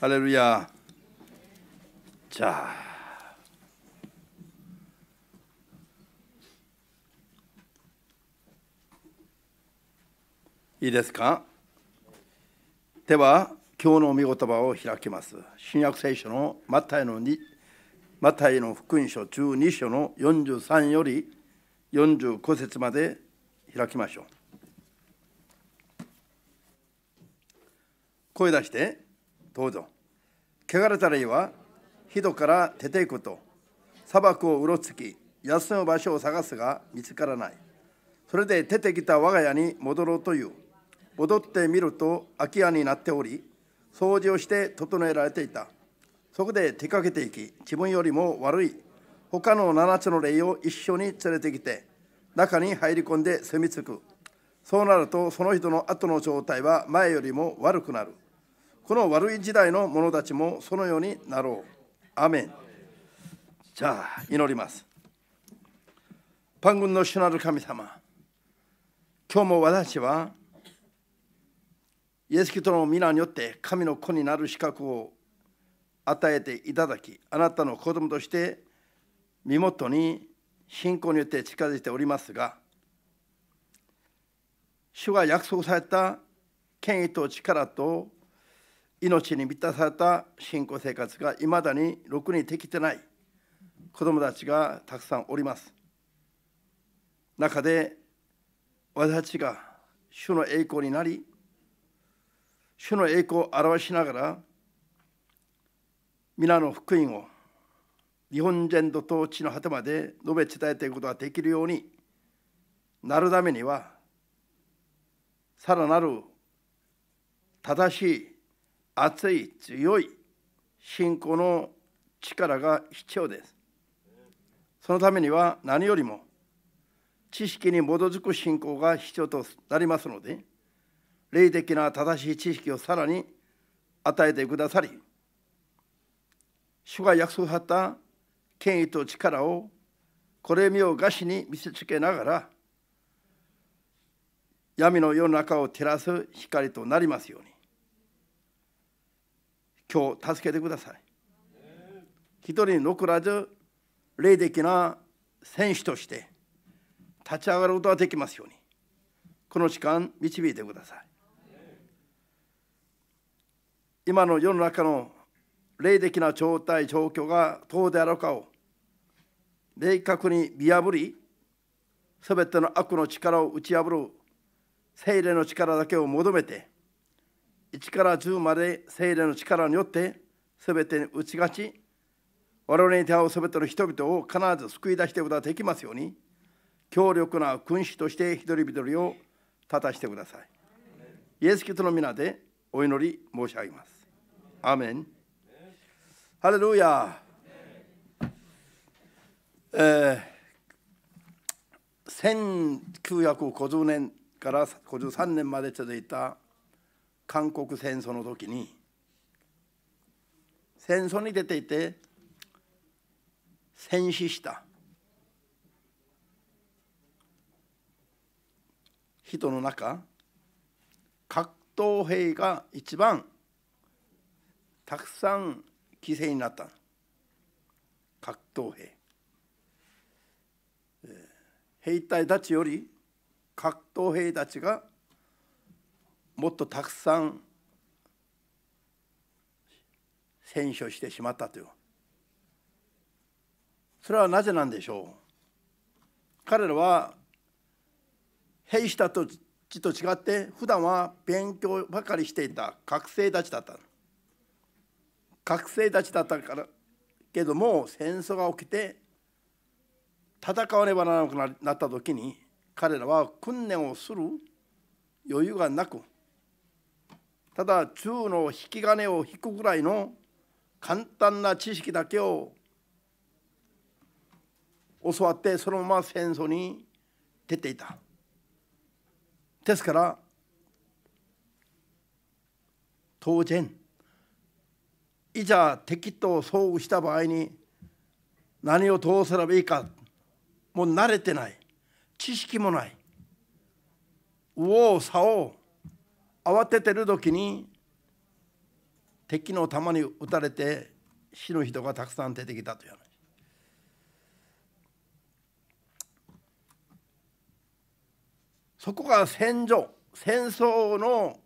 할렐루야いいですかでは今日の御言葉を開きます。新約聖書のマタイの2マタイの福音書1 2章の43より45節まで開きましょう。声出してどうぞ汚れた霊はひどから出ていくと砂漠をうろつき休む場所を探すが見つからないそれで出てきた我が家に戻ろうという戻ってみると空き家になっており掃除をして整えられていたそこで出かけていき自分よりも悪い他の7つの霊を一緒に連れてきて中に入り込んで住みつくそうなるとその人の後の状態は前よりも悪くなるこの悪い時代の者たちもそのようになろう。アメン。じゃあ、祈ります。パン軍の主なる神様、今日も私は、イエス・キリストの皆によって神の子になる資格を与えていただき、あなたの子供として身元に信仰によって近づいておりますが、主が約束された権威と力と命に満たされた信仰生活がいまだにろくにできてない子どもたちがたくさんおります中で私たちが主の栄光になり主の栄光を表しながら皆の福音を日本全土と地の果てまで述べ伝えていくことができるようになるためにはさらなる正しい熱い強い信仰の力が必要ですそのためには何よりも知識に基づく信仰が必要となりますので霊的な正しい知識をさらに与えてくださり主が約束された権威と力をこれ見よがしに見せつけながら闇の世の中を照らす光となりますように今日助けてください一人残らず霊的な戦士として立ち上がることができますようにこの時間導いてください今の世の中の霊的な状態状況がどうであろうかを明確に見破りすべての悪の力を打ち破る精霊の力だけを求めて1から10まで聖霊の力によって全てに打ち勝ち我々に手をう全ての人々を必ず救い出してくことができますように強力な君主として一人一人を立たしてくださいイエス・キリストの皆でお祈り申し上げますアーメンハレルヤえー、1950年から53年まで続いた韓国戦争の時に戦争に出ていて戦死した人の中格闘兵が一番たくさん犠牲になった格闘兵兵隊たちより格闘兵たちがもっとたくさん戦勝してしまったというそれはなぜなんでしょう彼らは兵士たちと違って普段は勉強ばかりしていた学生たちだった学生たちだったからけども戦争が起きて戦わねばならなくなった時に彼らは訓練をする余裕がなくただ中の引き金を引くぐらいの簡単な知識だけを教わってそのまま戦争に出ていたですから当然いざ敵と遭遇した場合に何をどうすればいいかもう慣れてない知識もない右往左往慌ててる時に敵の弾に撃たれて死ぬ人がたくさん出てきたという話。そこが戦場戦争の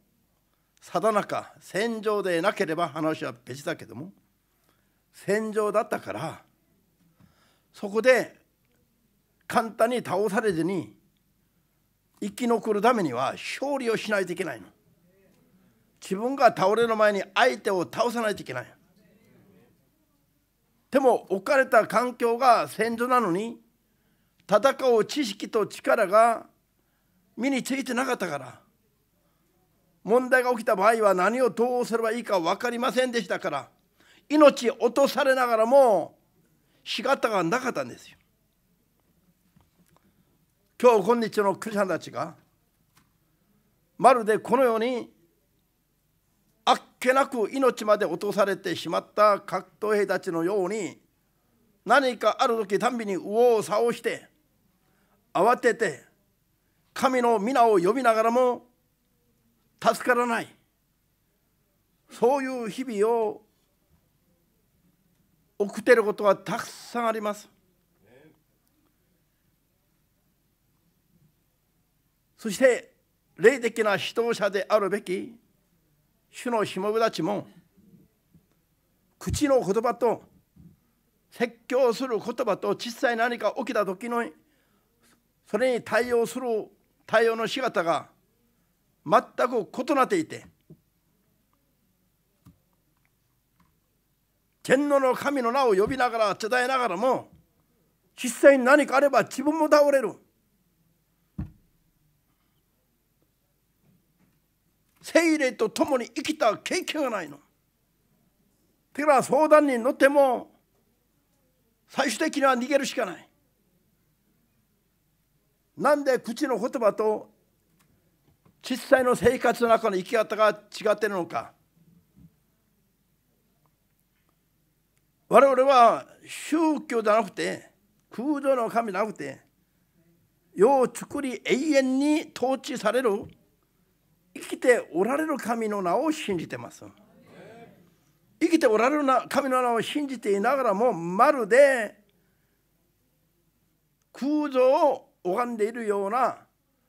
さだ中戦場でなければ話は別だけども戦場だったからそこで簡単に倒されずに生き残るためには勝利をしないといけないの。自分が倒れる前に相手を倒さないといけないでも置かれた環境が戦場なのに戦う知識と力が身についてなかったから問題が起きた場合は何をどうすればいいか分かりませんでしたから命落とされながらも仕方がなかったんですよ今日今日のクリスチャンたちがまるでこのようにけなく命まで落とされてしまった格闘兵たちのように何かある時たんびに右往左往して慌てて神の皆を呼びながらも助からないそういう日々を送っていることはたくさんあります。そして霊的な指導者であるべき主のしもべたちも口の言葉と説教する言葉と実際何か起きた時のそれに対応する対応の仕方が全く異なっていて天皇の神の名を呼びながら伝えながらも実際に何かあれば自分も倒れる精霊と共に生きた経験がないのだから相談に乗っても最終的には逃げるしかないなんで口の言葉と実際の生活の中の生き方が違ってるのか我々は宗教じゃなくて空洞の神じゃなくて世を作り永遠に統治される生きておられる神の名を信じてます生きておられる神の名を信じていながらもまるで空像を拝んでいるような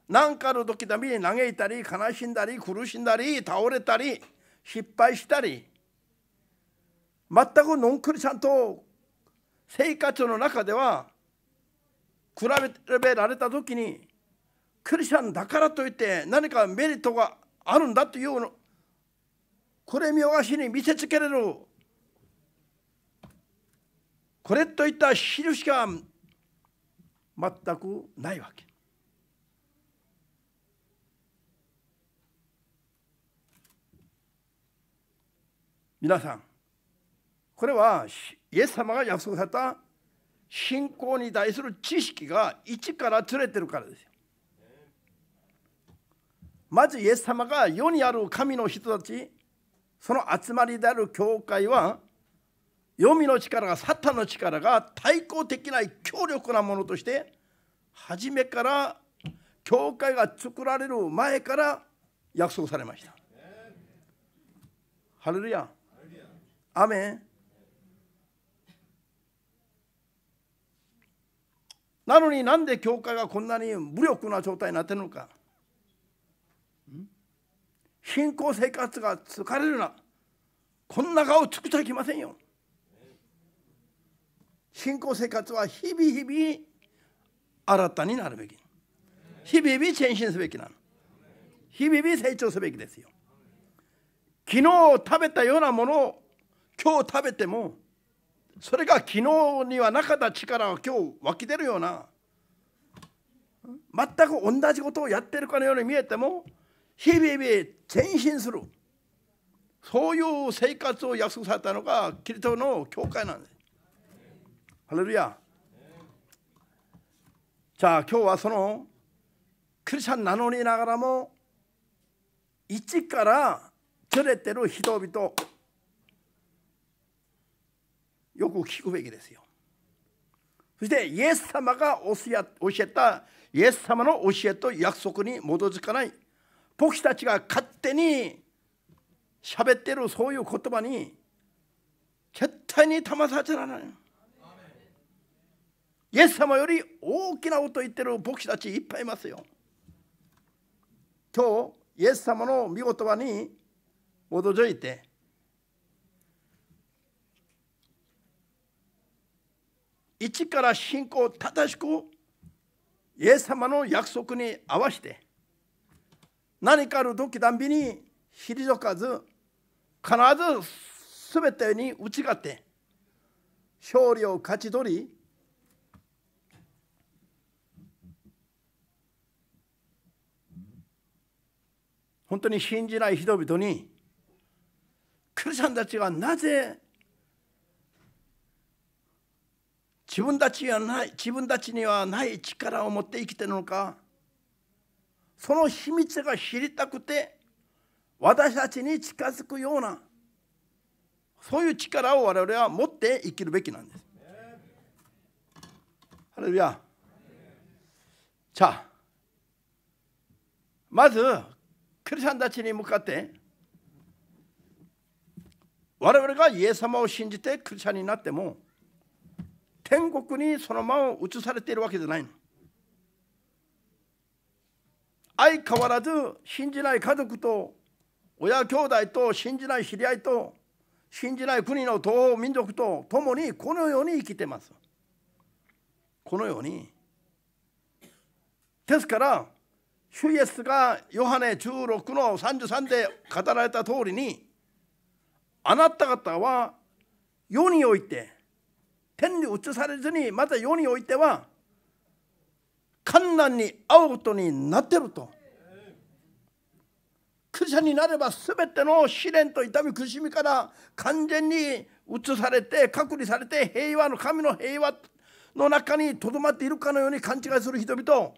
何かの時だびに嘆いたり悲しんだり苦しんだり倒れたり失敗したり全くのんくりさんと生活の中では比べられた時にクリスチャンだからといって何かメリットがあるんだというのこれ見逃しに見せつけられるこれといった印が全くないわけ。皆さんこれはイエス様が約束された信仰に対する知識が一から連れてるからですまずイエス様が世にある神の人たちその集まりである教会は黄泉の力がサタンの力が対抗的ない強力なものとして初めから教会が作られる前から約束されました。ハレルヤ。アメなのになんで教会がこんなに無力な状態になってるのか。信仰生活が疲れるなこんな顔作っちゃいけませんよ信仰生活は日々日々新たになるべき日々日々前進すべきなの日々々成長すべきですよ昨日食べたようなものを今日食べてもそれが昨日にはなかった力が今日湧き出るような全く同じことをやってるかのように見えても日々前進するそういう生活を約束されたのがキリストの教会なんですハレルヤじゃあ今日はそのクリスチャン名乗りながらも一からずれてる人々よく聞くべきですよそしてイエス様が教えたイエス様の教えと約束に基づかない僕たちが勝手に喋ってるそういう言葉に絶対に騙させられないイエス様より大きな音言ってる牧師たちいっぱいいますよ今日イエス様の見言葉に驚いて一から信仰を正しくイエス様の約束に合わせて何かの時たんびに退かず必ず全てに打ち勝って勝利を勝ち取り本当に信じない人々にクリスチャンたちがなぜ自分たちにはない力を持って生きてるのかその秘密が知りたくて私たちに近づくようなそういう力を我々は持って生きるべきなんです。ハレルヤ。じゃあまずクリスチャンたちに向かって我々がイエス様を信じてクリスチャンになっても天国にそのまま移されているわけじゃないの。相変わらず信じない家族と親兄弟と信じない知り合いと信じない国の東方民族と共にこのように生きてますこのようにですから主イエスがヨハネ16の33で語られた通りにあなた方は世において天に移されずにまた世においては観難に遭うことになってるとクリスチャンになれば全ての試練と痛み苦しみから完全に移されて隔離されて平和の神の平和の中にとどまっているかのように勘違いする人々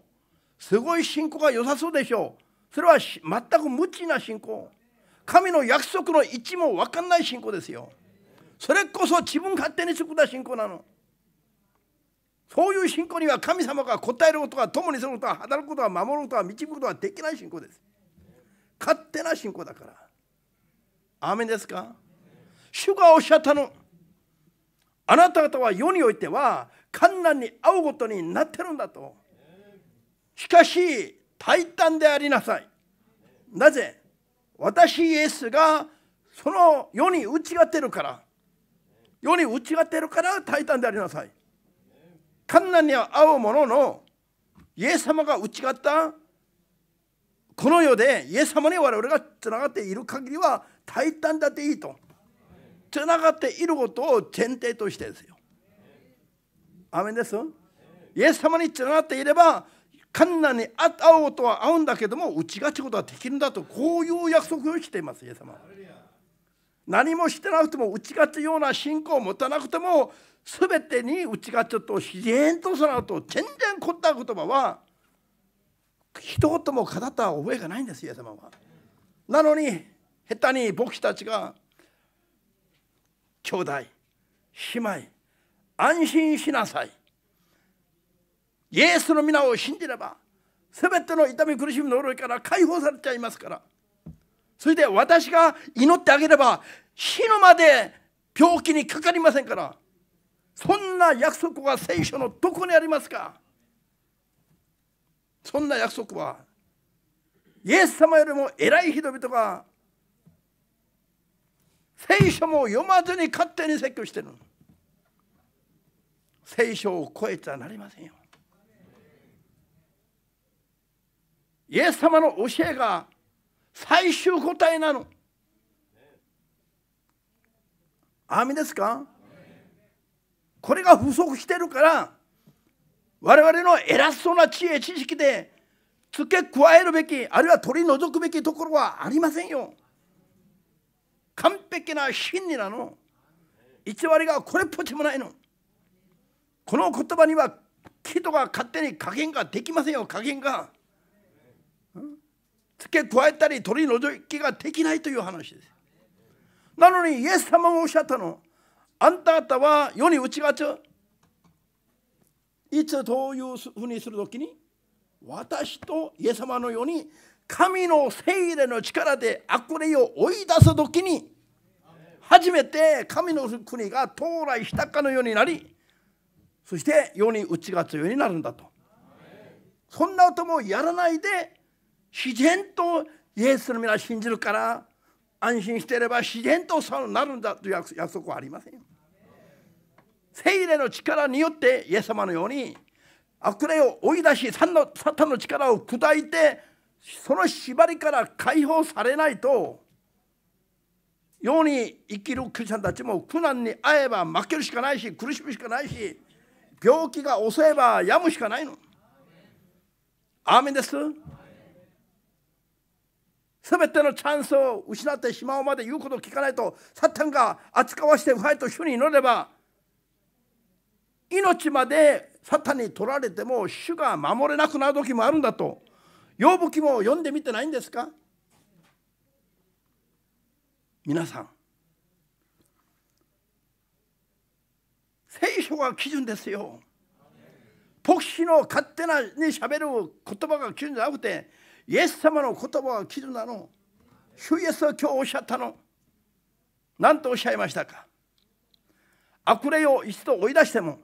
すごい信仰が良さそうでしょうそれは全く無知な信仰神の約束の位置も分かんない信仰ですよそれこそ自分勝手に作った信仰なのそういう信仰には神様が答えることは共にすることは働くことは守ることは導くことはできない信仰です勝手な信仰だからアーですか主がおっしゃったのあなた方は世においては観難に遭うことになってるんだとしかし大胆でありなさいなぜ私イエスがその世に打ち勝てるから世に打ち勝てるから大胆でありなさいン難に会うもののイエス様が打ち勝ったこの世でイエス様に我々がつながっている限りは大胆だっていいとつながっていることを前提としてですよ。アメンですイエス様につながっていればン難に合うことは合うんだけども打ち勝つことはできるんだとこういう約束をしていますイエス様。何もしてなくても打ち勝つような信仰を持たなくても全てにうちがちょっと自然とそのと全然凝った言葉は一言も語った覚えがないんですイエス様は。なのに下手に牧師たちが兄弟姉妹安心しなさいイエスの皆を信じれば全ての痛み苦しみの呪いから解放されちゃいますからそれで私が祈ってあげれば死ぬまで病気にかかりませんからそんな約束は聖書のどこにありますかそんな約束はイエス様よりも偉い人々が聖書も読まずに勝手に説教してる聖書を超えてはなりませんよイエス様の教えが最終答えなの。網ですかこれが不足してるから我々の偉そうな知恵知識で付け加えるべきあるいは取り除くべきところはありませんよ完璧な真理なの偽りがこれっぽっちもないのこの言葉には人が勝手に加減ができませんよ加減が付け加えたり取り除きができないという話ですなのにイエス様もおっしゃったのあんた方は世に打ちがついつどういうふうにする時に私とイエス様のように神の聖霊の力で悪霊を追い出す時に初めて神の国が到来したかのようになりそして世に打ち勝つようになるんだとそんなこともやらないで自然とイエスの皆信じるから安心していれば自然とそうなるんだという約束はありません聖霊の力によってイエス様のように悪霊を追い出しサのサタンの力を砕いてその縛りから解放されないとように生きるクリスチャンたちも苦難に遭えば負けるしかないし苦しむしかないし病気が襲えば病むしかないの。アーメンです全てのチャンスを失ってしまうまで言うことを聞かないとサタンが扱わして不敗と主に祈れば命までサタンに取られても主が守れなくなる時もあるんだと養父記も読んでみてないんですか皆さん聖書が基準ですよ牧師の勝手なにしゃべる言葉が基準じゃなくてイエス様の言葉が基準なの主イエスは今日おっしゃったの何とおっしゃいましたか悪霊を一度追い出しても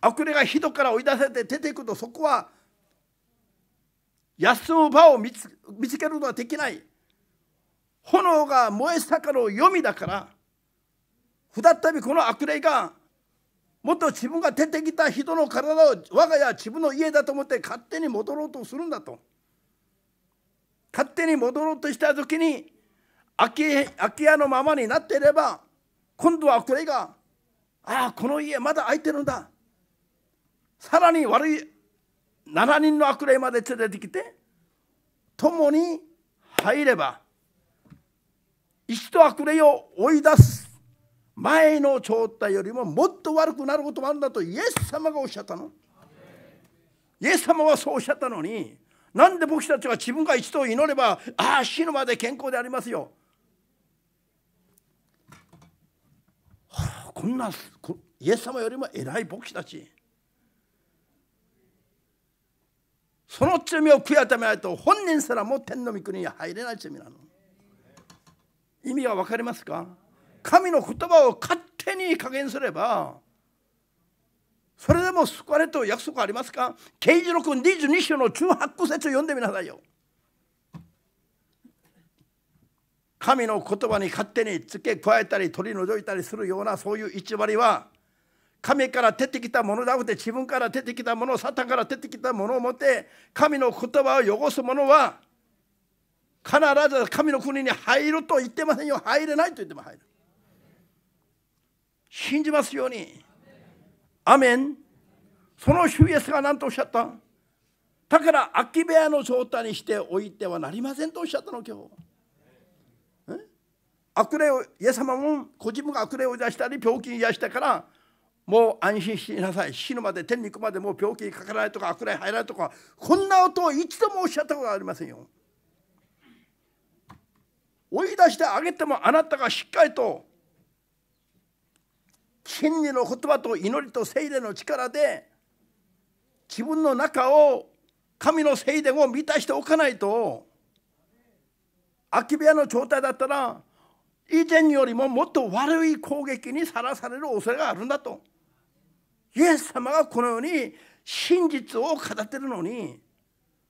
悪霊が人から追い出されて出ていくとそこは休む場を見つけることはできない炎が燃え盛る読みだから再びこの悪霊がもっと自分が出てきた人の体を我が家自分の家だと思って勝手に戻ろうとするんだと勝手に戻ろうとした時に空き空き家のままになっていれば今度は悪霊が「ああこの家まだ空いてるんださらに悪い7人の悪霊まで連れてきて共に入れば一度悪霊を追い出す前の状態よりももっと悪くなることもあるんだとイエス様がおっしゃったのイエス様はそうおっしゃったのになんで僕たちは自分が一度祈ればああ死ぬまで健康でありますよ、はあ、こんなイエス様よりも偉い僕たちその罪を悔い改めないと本人すらも天の御国に入れない罪なの意味は分かりますか神の言葉を勝手に加減すればそれでも救われと約束ありますか刑事録22章の18節読んでみなさいよ神の言葉に勝手に付け加えたり取り除いたりするようなそういう偽りは神から出てきたものだって自分から出てきたものサタンから出てきたものを持って神の言葉を汚す者は必ず神の国に入ると言ってませんよ入れないと言っても入る信じますようにアメンその主イエスが何とおっしゃっただから空き部屋の状態にしておいてはなりませんとおっしゃったの今日悪霊をイエス様もご自分が悪霊を出したり病気に出したからもう安心しなさい死ぬまで天に行くまでもう病気にかからないとか悪霊入らないとかこんな音を一度もおっしゃったことはありませんよ。追い出してあげてもあなたがしっかりと真理の言葉と祈りと聖霊の力で自分の中を神の聖でを満たしておかないと空き部屋の状態だったら以前よりももっと悪い攻撃にさらされる恐れがあるんだと。イエス様がこのように真実を語ってるのに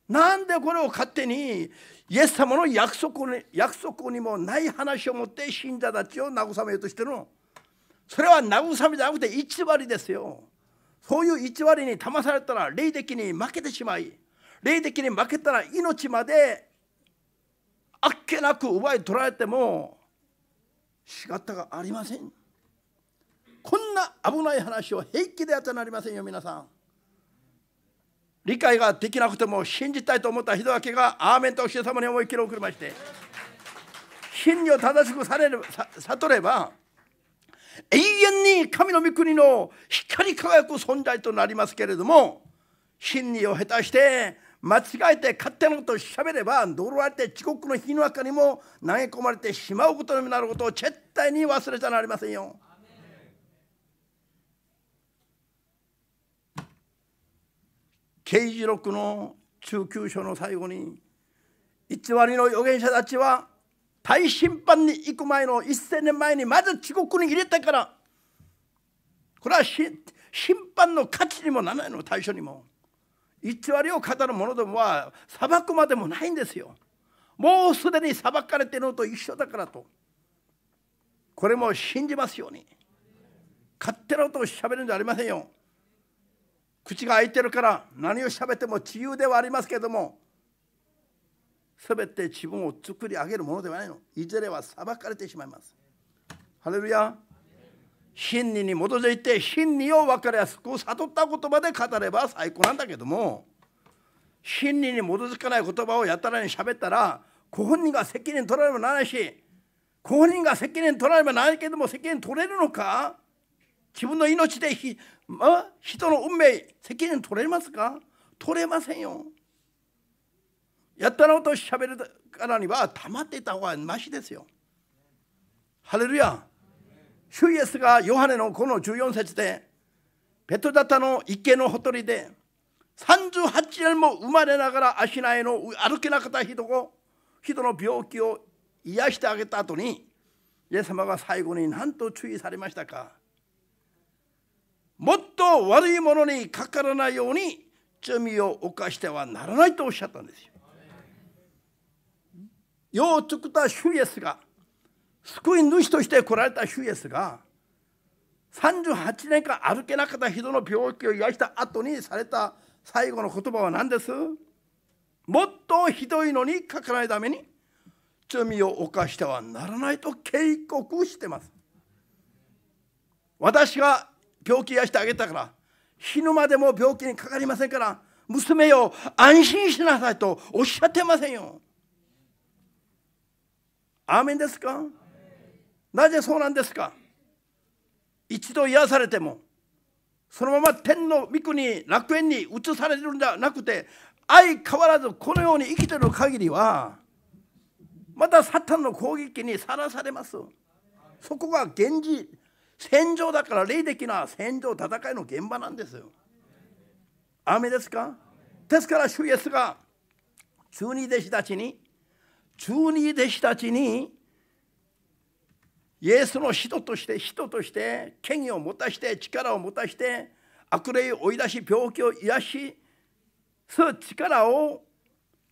なんでこれを勝手にイエス様の約束に約束にもない話を持って信者たちを慰めようとしてるのそれは慰めじゃなくて偽りですよそういう偽りに騙されたら霊的に負けてしまい霊的に負けたら命まであっけなく奪い取られても仕方がありません。こんな危ない話を平気でやってなりませんよ皆さん理解ができなくても信じたいと思った人だけがアーメンとお師様に思い切り送りまして真理を正しくされる悟れば永遠に神の御国の光り輝く存在となりますけれども真理を下手して間違えて勝手なことをしゃべれば呪われて地獄の火の中にも投げ込まれてしまうことになることを絶対に忘れちゃなりませんよ。刑事録の中級書の最後に偽りの預言者たちは大審判に行く前の1,000年前にまず地獄に入れたからこれは審判の価値にもならないの対象にも偽りを語る者どもは裁くまでもないんですよもうすでに裁かれているのと一緒だからとこれも信じますように勝手なことをしゃべるんじゃありませんよ口が開いてるから何を喋っても自由ではありますけども全て自分を作り上げるものではないのいずれは裁かれてしまいますハレルヤ真理に基づいて真理を分かりやすく悟った言葉で語れば最高なんだけども真理に基づかない言葉をやたらに喋ったらご本人が責任取らればならないしご本人が責任取らればならないけども責任取れるのか自分の命でまあ、人の運命責任取れますか取れませんよやったのことしゃべるからには黙っていた方がましですよハレルヤ主イエスがヨハネのこの14節でペトダタの池のほとりで38年も生まれながら足苗の歩けなかった人を人の病気を癒してあげた後にイエス様が最後に何と注意されましたかもっと悪いものにかからないように罪を犯してはならないとおっしゃったんですよ。世を作った主イエスが救い主として来られた主イエスが38年間歩けなかった人の病気を癒した後にされた最後の言葉は何ですもっとひどいのにかからないために罪を犯してはならないと警告してます。私が病気癒してあげたから死ぬまでも病気にかかりませんから娘よ安心しなさいとおっしゃってませんよ。アーメンですかなぜそうなんですか一度癒されてもそのまま天の御国楽園に移されるんじゃなくて相変わらずこのように生きてる限りはまたサタンの攻撃にさらされます。そこが現実戦場だから霊的な戦場戦いの現場なんですよ。雨ですかですから主イエスが中二弟子たちに中二弟子たちにイエスの人として人として権威を持たして力を持たして悪霊を追い出し病気を癒しその力を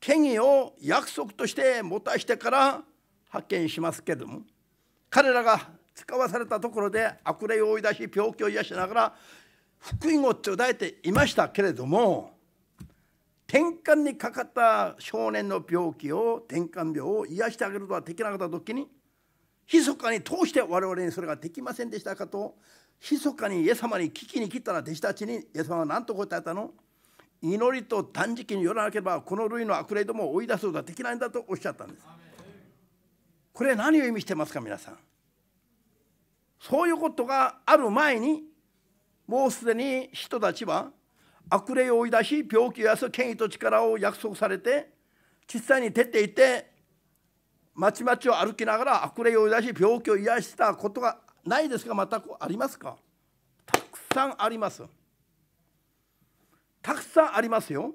権威を約束として持たしてから発見しますけども彼らが使わされたところで悪霊を追い出し病気を癒しながら福音を訴えていましたけれども転換にかかった少年の病気を転換病を癒してあげることができなかった時に密かに通して我々にそれができませんでしたかと密かにイエス様に聞きに来たら弟子たちにイエス様は何と答えたの祈りと断食によらなければこの類の悪霊どもを追い出すことはできないんだとおっしゃったんです。これ何を意味してますか皆さん。そういうことがある前にもうすでに人たちは悪霊を追い出し病気を癒す権威と力を約束されて実際に出ていて町々を歩きながら悪霊を追い出し病気を癒したことがないですがまたありますかたくさんありますたくさんありますよ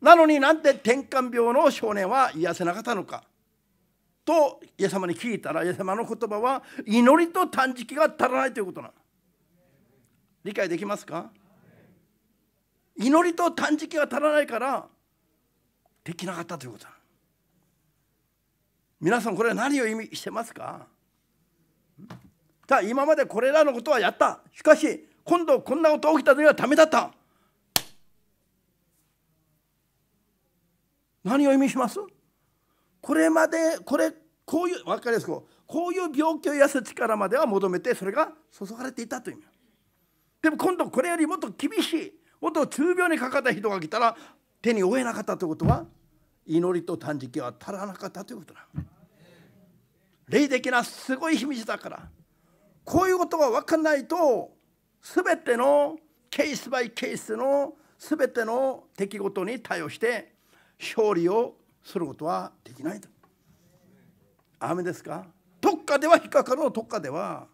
なのになんで転換病の少年は癒せなかったのかとイエス様に聞いたらイエス様の言葉は祈りと断食が足らないということなの理解できますか祈りと断食が足らないからできなかったということ皆さんこれは何を意味してますかさあ今までこれらのことはやったしかし今度こんなこと起きた時はダメだった何を意味しますこれまでこれこういう分かりやすくこういう病気を癒す力までは求めてそれが注がれていたという意味でも今度これよりもっと厳しいもっと中病にかかった人が来たら手に負えなかったということは祈りと断食は足らなかったということだ霊的なすごい秘密だからこういうことが分かんないと全てのケースバイケースの全ての出来事に対応して勝利をすることはできないと。雨ですか特化では引っかかの特化では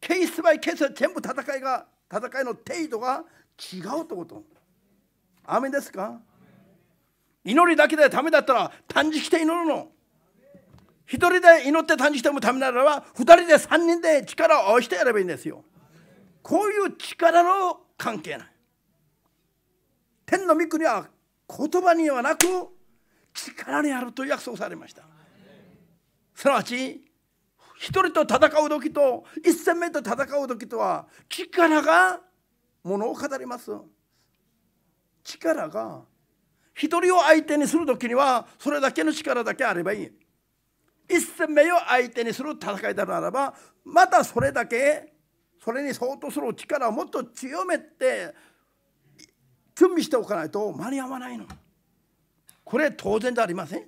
ケースバイケースは全部戦いが戦いの程度が違うってこと。雨ですか祈りだけでダメだったら短時して祈るの。一人で祈って短時してもダメならば二人で三人で力を合わせてやればいいんですよ。こういう力の関係ない。天の御国は言葉にはなく力にあると約束されましたすなわち一人と戦う時と一戦目と戦う時とは力がものを語ります力が一人を相手にする時にはそれだけの力だけあればいい一戦目を相手にする戦いだならばまたそれだけそれに相当する力をもっと強めて準備しておかないと間に合わないのこれ当然じゃありません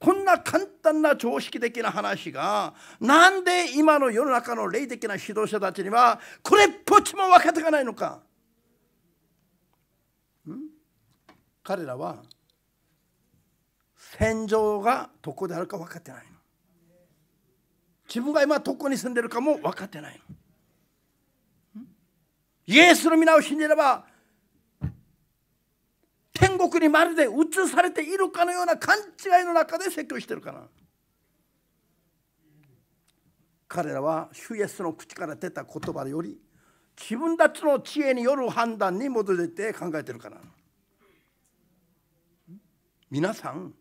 こんな簡単な常識的な話がなんで今の世の中の霊的な指導者たちにはこれっぽっちも分かっていかないのか彼らは戦場がどこであるか分かってないの自分が今どこに住んでるかも分かってないのイエスの皆を信じれば天国にまるで移されているかのような勘違いの中で説教してるから彼らは主イエスの口から出た言葉より自分たちの知恵による判断に基づいて考えてるから皆さん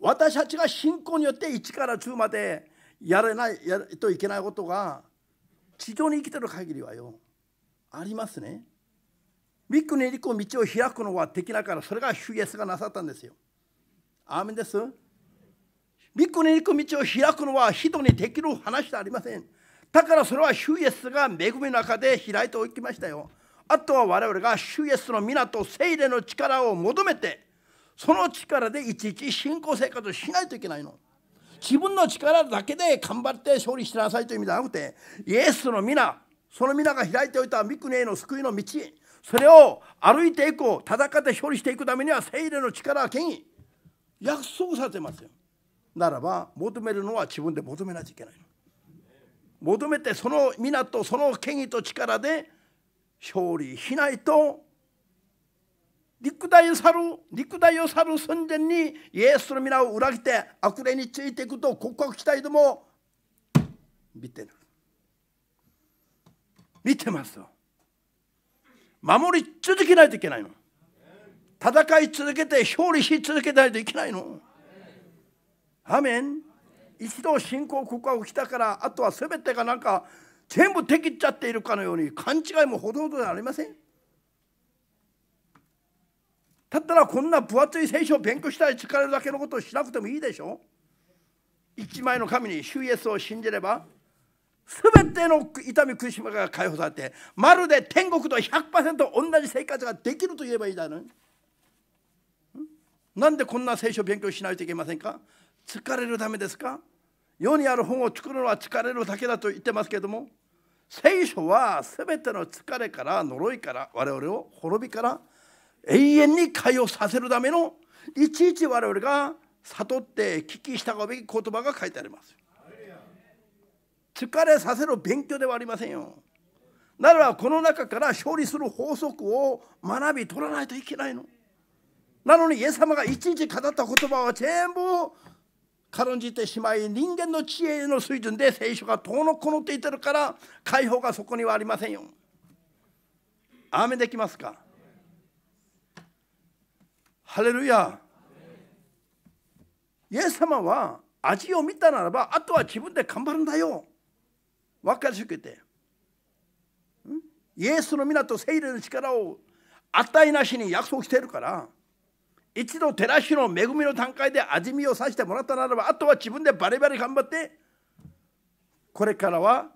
私たちが信仰によって1から10までやれないやるといけないことが地上に生きてる限りはよありますね。御国に行く道を開くのはできなからそれが主イエスがなさったんですよ。アーメンです御国に行く道を開くのは人にできる話じゃありません。だからそれは主イエスが恵みの中で開いておきましたよ。あとは我々が主イエスの皆と聖霊の力を求めてその力でいちいち信仰生活をしないといけないの。自分の力だけで頑張って勝利しなさいという意味じゃなくてイエスの皆その皆が開いておいた御国への救いの道それを歩いていこう戦って勝利していくためには聖霊の力は権威約束させますよならば求めるのは自分で求めなきゃいけない求めてその皆とその権威と力で勝利しないと陸大を去る陸大を去る寸前にイエスの皆を裏切って悪霊についていくと告白したいとも見てる見てますよ守り続けないといけないの戦い続けて勝利し続けないといけないのアメン一度信仰国家起来たからあとは全てがなんか全部でっちゃっているかのように勘違いもほどほどではありませんだったらこんな分厚い聖書を勉強したり疲れるだけのことをしなくてもいいでしょ一枚の神に主イエスを信じれば全ての痛み苦しみが解放されてまるで天国と100%同じ生活ができると言えばいいだろうなんでこんな聖書を勉強しないといけませんか疲れるためですか世にある本を作るのは疲れるだけだと言ってますけれども聖書は全ての疲れから呪いから我々を滅びから永遠に解放させるためのいちいち我々が悟って聞き従うべき言葉が書いてあります。疲れさせる勉強ではありませんよならばこの中から勝利する法則を学び取らないといけないのなのにイエス様が一日語った言葉は全部軽んじてしまい人間の知恵の水準で聖書が遠のこのっていてるから解放がそこにはありませんよ。雨できますかハレルヤイエス様は味を見たならばあとは自分で頑張るんだよ分かりしけてイエスの皆と聖霊の力を値なしに約束しているから一度照らしの恵みの段階で味見をさせてもらったならばあとは自分でバリバリ頑張ってこれからは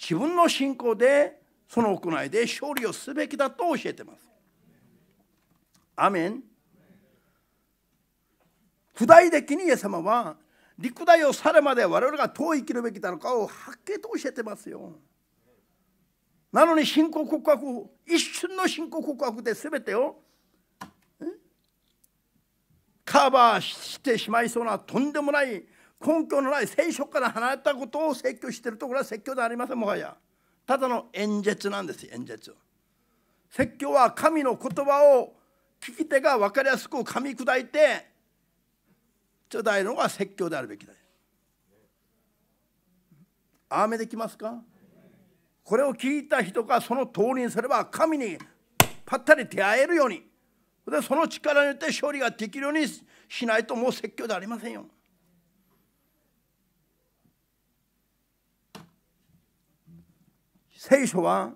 自分の信仰でその行いで勝利をすべきだと教えてます。アメン。具体的にイエス様は陸大を去るまで我々がどう生きるべきなのかをはっきりと教えてますよ。なのに信仰告白一瞬の信仰告白で全てをカバーしてしまいそうなとんでもない根拠のない聖書から離れたことを説教してるところは説教ではありませんもはやただの演説なんです演説説教は神の言葉を聞き手が分かりやすく噛み砕いてちょだいのが説教であるべきだよ。アメできますかこれを聞いた人がその通りにすれば神にぱったり出会えるようにでその力によって勝利ができるようにしないともう説教でありませんよ。聖書は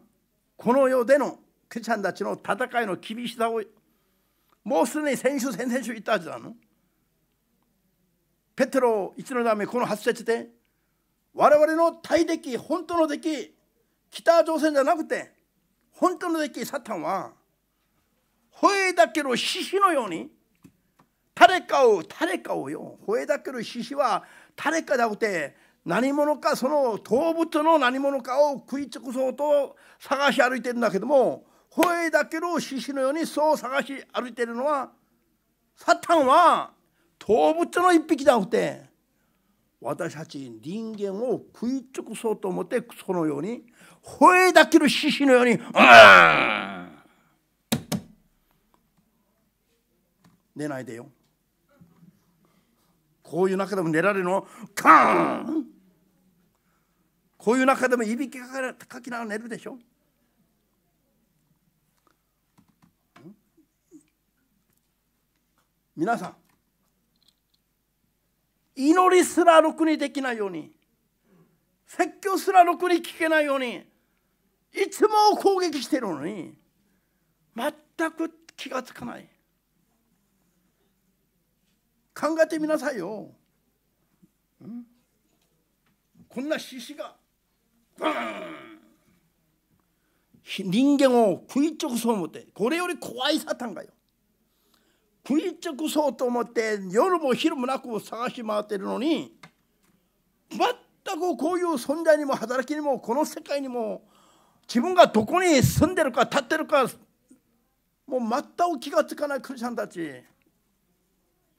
この世でのクリスチャンたちの戦いの厳しさをもうすでに先週先々週言ったはずなの。ペテロ一の目この8節で我々の大敵本当の敵北朝鮮じゃなくて本当の敵サタンは吠えだけの獅子のように誰かを誰かをよ吠えだけの獅子は誰かじゃなくて何者かその動物の何者かを食い尽くそうと探し歩いてるんだけども吠えだけの獅子のようにそう探し歩いてるのはサタンは動物の一匹だって私たち人間を食い尽くそうと思ってそのように吠えだける獅子のように「うん!」寝ないでよこういう中でも寝られるのカーンこういう中でもいびきかきながら寝るでしょ皆さん祈りすらろくにできないように説教すらろくに聞けないようにいつも攻撃してるのに全く気がつかない考えてみなさいよ、うん、こんな獅子が人間を食い直そう思ってこれより怖いサタンがよ食い尽くそうと思って夜も昼もなく探し回ってるのに全くこういう存在にも働きにもこの世界にも自分がどこに住んでるか立ってるかもう全く気が付かないクリスチャンたち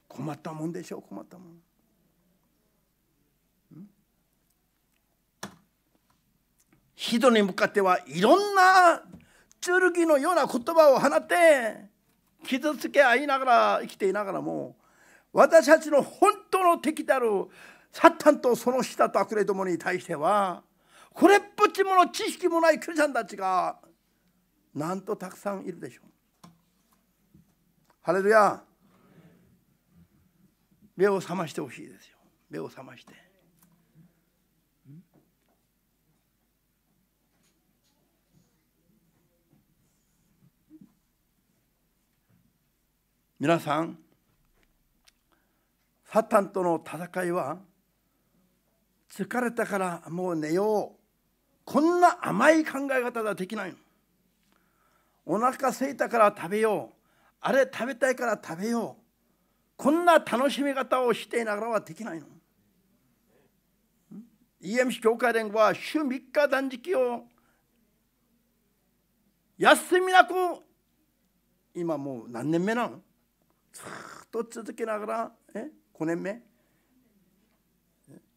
困ったもんでしょう困ったもん。人に向かってはいろんな剣のような言葉を放って傷つけ合いながら生きていながらも私たちの本当の敵であるサタンとその下と悪霊どもに対してはこれっぽっちもの知識もないクリスチャンたちがなんとたくさんいるでしょう。ハレルヤ目を覚ましてほしいですよ目を覚まして。皆さんサタンとの戦いは疲れたからもう寝ようこんな甘い考え方ではできないお腹すいたから食べようあれ食べたいから食べようこんな楽しみ方をしていながらはできないの EMC 協会連合は週3日断食を休みなく今もう何年目なのずっと続けながらえ5年目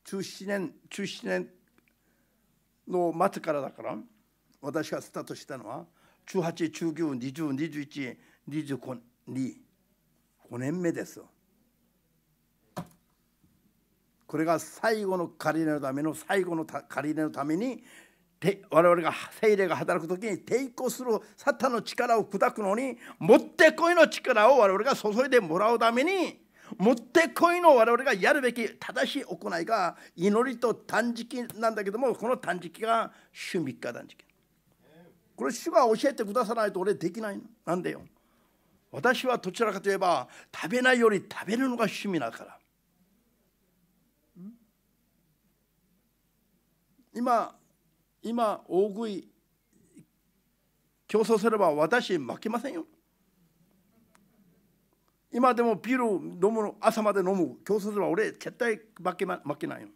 17年17年の末からだから私がスタートしたのは1819202125年5年目ですこれが最後の仮のための最後の仮のために我々が精霊が働く時に抵抗するサタンの力を砕くのにもってこいの力を我々が注いでもらうためにもってこいの我々がやるべき正しい行いが祈りと断食なんだけどもこの断食が主3日断食これ主が教えてくださないと俺できないのなんでよ私はどちらかといえば食べないより食べるのが趣味だから今今大食い競争すれば私負けませんよ今でもビール飲むの朝まで飲む競争すれば俺絶対負け,、ま、負けないよ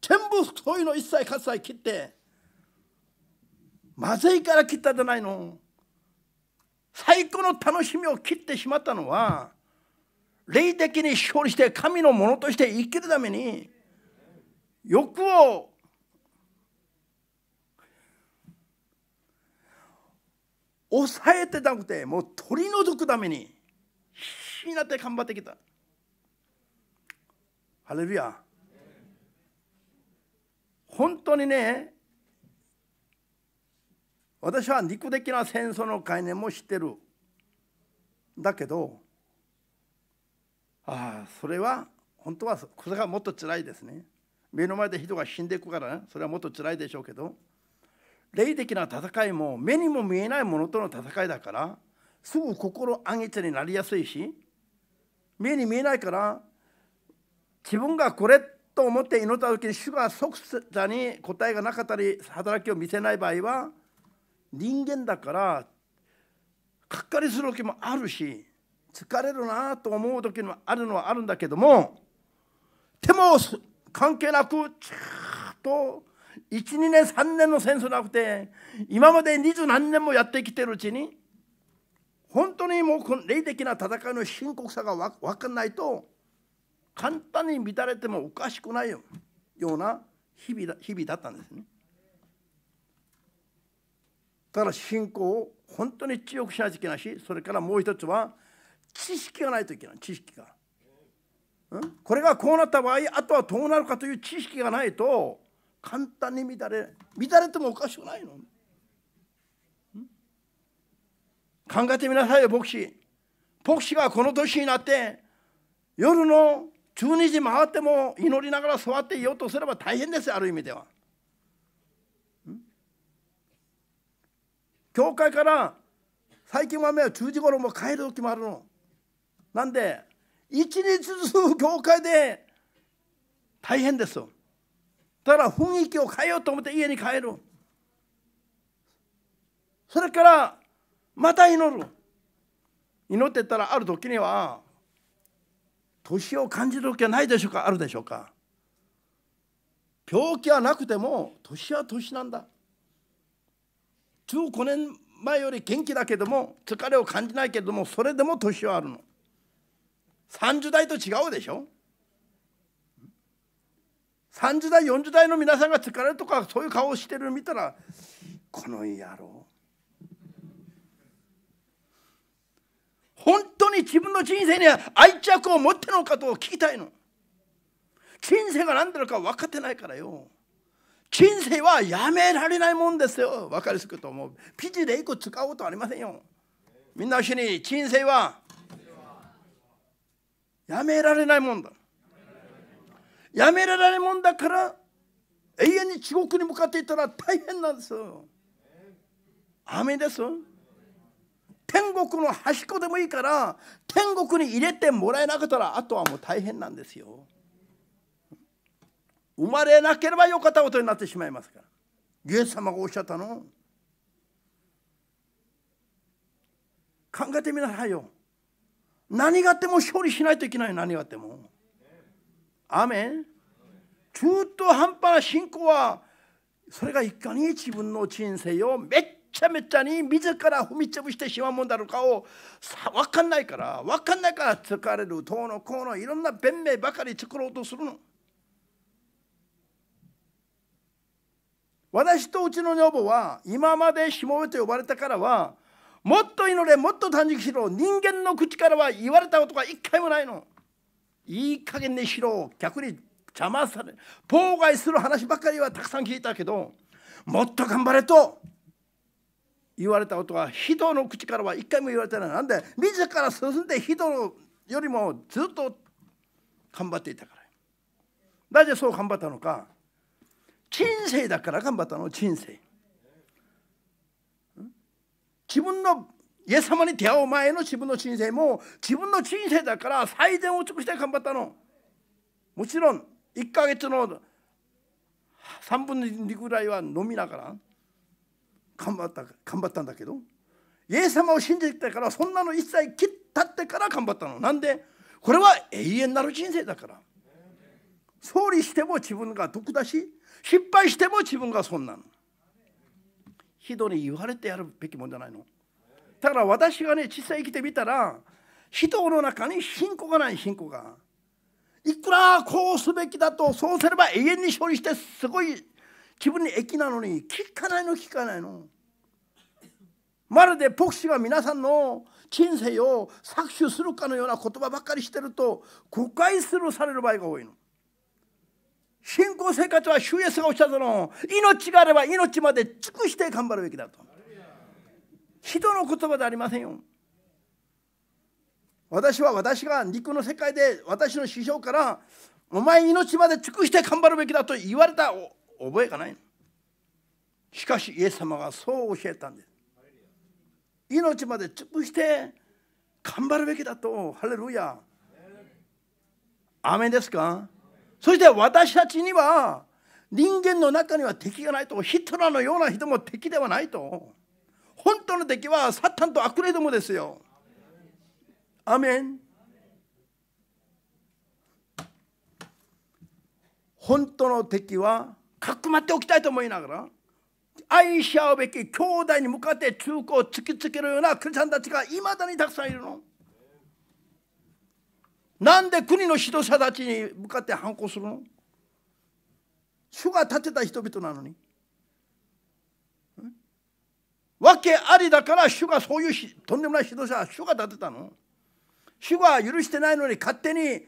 全部そういうの一切喝采切ってまずいから切ったじゃないの最高の楽しみを切ってしまったのは霊的に勝利して神のものとして生きるために欲を抑えてなくてもう取り除くために必死になって頑張ってきたハレルヤ本当にね私は肉的な戦争の概念も知ってるだけどああそれは本当はそれがもっと辛いですね目の前で人が死んでいくから、ね、それはもっと辛いでしょうけど霊的な戦いも目にも見えないものとの戦いだからすぐ心あげちになりやすいし目に見えないから自分がこれと思って祈った時に主が即座に答えがなかったり働きを見せない場合は人間だからがっかりする時もあるし疲れるなと思う時もあるのはあるんだけどもでも関係なくちゃんと12年3年の戦争なくて今まで二十何年もやってきてるうちに本当にもうこの霊的な戦いの深刻さが分かんないと簡単に乱れてもおかしくないような日々だ日々だったんですね。だから信仰を本当に強くしないといけないしそれからもう一つは知識がないといけない知識が、うん。これがこうなった場合あとはどうなるかという知識がないと簡単に乱れ乱れてもおかしくないの考えてみなさいよ牧師牧師がこの年になって夜の12時回っても祈りながら座っていようとすれば大変ですある意味では教会から最近は目は10時頃も帰る時もあるのなんで一日ずつ教会で大変ですよだから雰囲気を変えようと思って家に帰るそれからまた祈る祈ってたらある時には年を感じる時はないでしょうかあるでしょうか病気はなくても年は年なんだ15年前より元気だけども疲れを感じないけれどもそれでも年はあるの30代と違うでしょ30代40代の皆さんが疲れるとかそういう顔をしてるの見たらこの野郎本当に自分の人生に愛着を持ってるのかと聞きたいの人生が何だろか分かってないからよ人生はやめられないもんですよ分かりすくと思うピジで一個使うことありませんよみんな一緒に人生はやめられないもんだやめられないもんだから永遠に地獄に向かっていったら大変なんですよ。雨です天国の端っこでもいいから天国に入れてもらえなかったらあとはもう大変なんですよ。生まれなければよかったことになってしまいますから。イエス様がおっしゃったの考えてみなさいよ。何があっても勝利しないといけない何があっても。アメン中途半端な信仰はそれがいかに自分の人生をめっちゃめちゃに自ら踏み潰してしまうもんだろうかを分かんないから分かんないから疲れるどうのこうのいろんな弁明ばかり作ろうとするの。私とうちの女房は今までしもべと呼ばれたからはもっと祈れもっと短縮しろ人間の口からは言われたことが一回もないの。いい加減にしろ逆に邪魔され妨害する話ばかりはたくさん聞いたけどもっと頑張れと言われたことは人の口からは一回も言われてないなんで自ら進んで人よりもずっと頑張っていたからなぜそう頑張ったのか人生だから頑張ったの人生自分のイエス様に出会う前の自分の人生も自分の人生だから最善を尽くして頑張ったのもちろん1ヶ月の3分の2ぐらいは飲みながら頑張った頑張ったんだけどイエス様を信じてきたからそんなの一切切ったってから頑張ったのなんでこれは永遠なる人生だから総理しても自分が得だし失敗しても自分が損なの人に言われてやるべきもんじゃないのだから私がね実際生きてみたら人の中に信仰がない信仰がいくらこうすべきだとそうすれば永遠に勝利してすごい自分に益なのに聞かないの聞かないのまるで牧師が皆さんの人生を搾取するかのような言葉ばっかりしてると誤解するされる場合が多いの信仰生活は主イエスがおっしゃったの命があれば命まで尽くして頑張るべきだと人の言葉でありませんよ私は私が肉の世界で私の師匠からお前命まで尽くして頑張るべきだと言われた覚えがないしかしイエス様がそう教えたんです命まで尽くして頑張るべきだとハレルヤ雨ですかそして私たちには人間の中には敵がないとヒトラーのような人も敵ではないと本当の敵はサタンと悪霊どもですよアメン本当の敵はかくまっておきたいと思いながら愛し合うべき兄弟に向かって忠告を突きつけるようなクリスチャンたちがいまだにたくさんいるの。なんで国の指導者たちに向かって反抗するの主が立てた人々なのにわけありだから主がそういうとんでもない指導者は主が立てたの主が許してないのに勝手に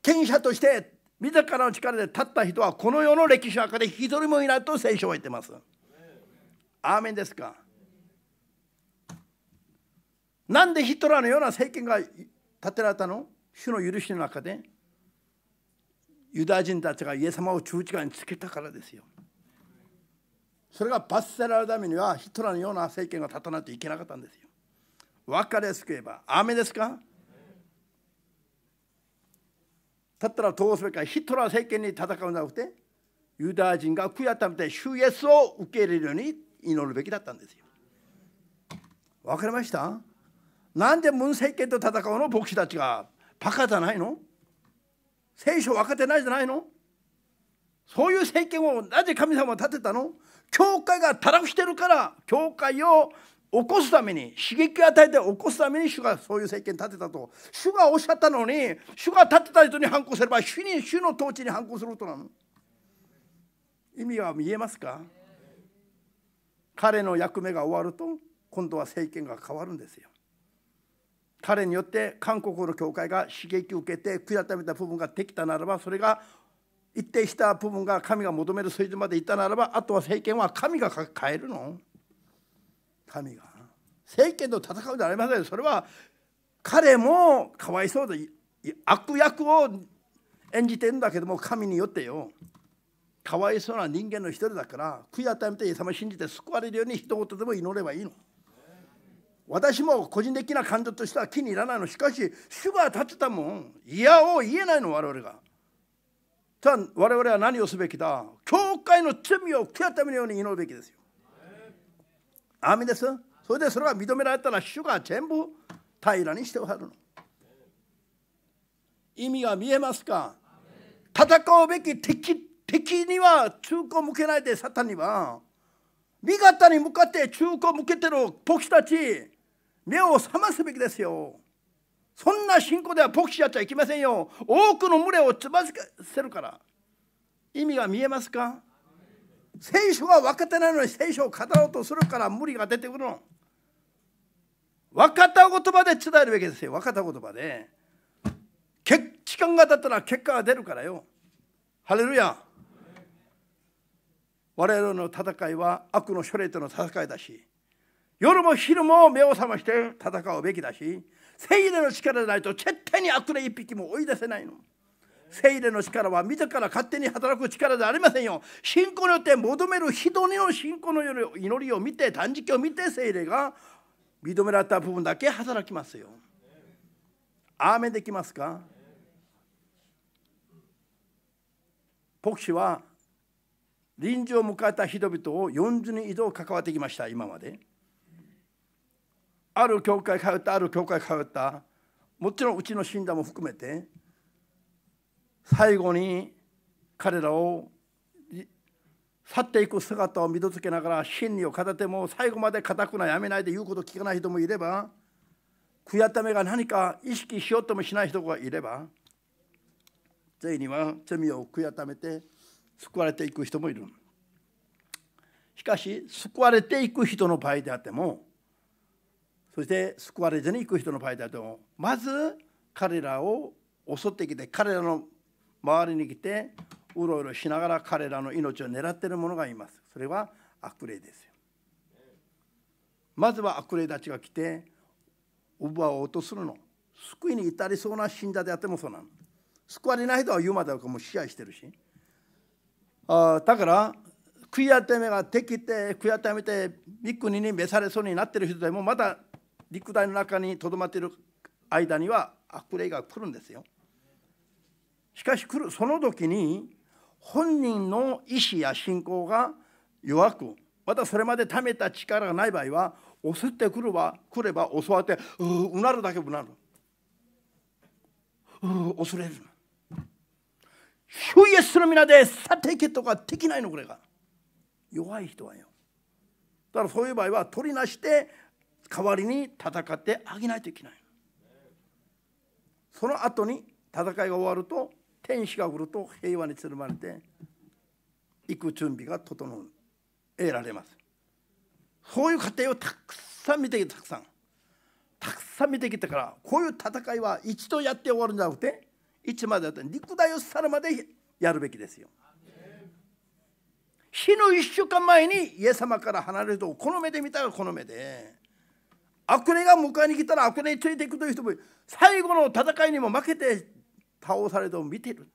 権威者として自らの力で立った人はこの世の歴史の中で一人もいないと聖書は言ってます。アーメンですかなんでヒトラーのような政権が立てられたの主の許しの中でユダヤ人たちがイエス様を十字架につけたからですよ。それが罰せられるためにはヒトラーのような政権が立たないといけなかったんですよ。分かりやすく言えば雨ですかだったらどうするかヒトラー政権に戦うんじゃなくてユダヤ人が悔い改めて主イエスを受け入れるように祈るべきだったんですよ。分かりましたなんでムン政権と戦うの牧師たちがバカじゃないの聖書分かってないじゃないのそういう政権をなぜ神様は立てたの教会がたらしてるから教会を起こすために刺激を与えて起こすために主がそういう政権立てたと主がおっしゃったのに主が立てた人に反抗すれば主に主の統治に反抗することなの意味は見えますか彼の役目が終わると今度は政権が変わるんですよ彼によって韓国の教会が刺激を受けて悔やめた部分ができたならばそれが一定した部分が神が求める水準までいったならばあとは政権は神が変えるの神が政権と戦うじゃありませんそれは彼もかわいそうで悪役を演じてんだけども神によってよかわいそうな人間の一人だから悔い改めてイエス様を信じて救われるように一言でも祈ればいいの私も個人的な感情としては気に入らないのしかし主が立てたもん嫌を言えないの我々がじゃあ我々は何をすべきだ教会の罪を悔やためるように祈るべきですよ。アーですそれでそれが認められたら主が全部平らにしておらるの。意味が見えますか戦うべき敵敵には中古を向けないでサタンには味方に向かって中古を向けてる僕たち目を覚ますべきですよ。そんな信仰では牧師やっちゃいけませんよ多くの群れをつばせるから意味が見えますか聖書は分かってないのに聖書を語ろうとするから無理が出てくるの分かった言葉で伝えるべきですよ分かった言葉で時間が経ったら結果が出るからよハレルヤ我々の戦いは悪の書類との戦いだし夜も昼も目を覚まして戦うべきだし聖霊の力でないと絶対に悪霊一匹も追い出せないの聖霊の力は自ら勝手に働く力でありませんよ信仰によって求める人の信仰の祈りを見て断食を見て聖霊が認められた部分だけ働きますよアーメンできますか牧師は臨時を迎えた人々を40人以上関わってきました今まで。ある教会通ったある教会通ったもちろんうちの信者も含めて最後に彼らを去っていく姿を見届けながら真理を語っても最後まで堅くなやめないで言うこと聞かない人もいれば悔やためが何か意識しようともしない人がいればついには罪を悔やためて救われていく人もいるしかし救われていく人の場合であってもそして救われずに行く人の場合だとまず彼らを襲ってきて彼らの周りに来てうろうろしながら彼らの命を狙っている者がいますそれは悪霊ですよまずは悪霊たちが来て奪おうとするの救いに至りそうな信者であってもそうなの救われない人は言うまではもう支配してるしあだから悔い改めができて悔い改めて三国に召されそうになってる人でもまだ陸大の中にとどまっている間には悪霊が来るんですよ。しかし来るその時に本人の意思や信仰が弱くまたそれまで貯めた力がない場合は襲ってくれば来れば襲われてううなるだけうなるう恐れる主イエスの皆でさていけとかできないのこれが弱い人はよだからそういう場合は取りなして代わりに戦ってあげないといけないその後に戦いが終わると天使が来ると平和につるまれて行く準備が整う得られますそういう過程をたくさん見てきたたくさんたくさん見てきたからこういう戦いは一度やって終わるんじゃなくていつまでやっら肉体を去るまでやるべきですよ死の1週間前にイエス様から離れるとこの目で見たらこの目で悪霊が迎えに来たら悪霊についていくという人も最後の戦いにも負けて倒されても見てる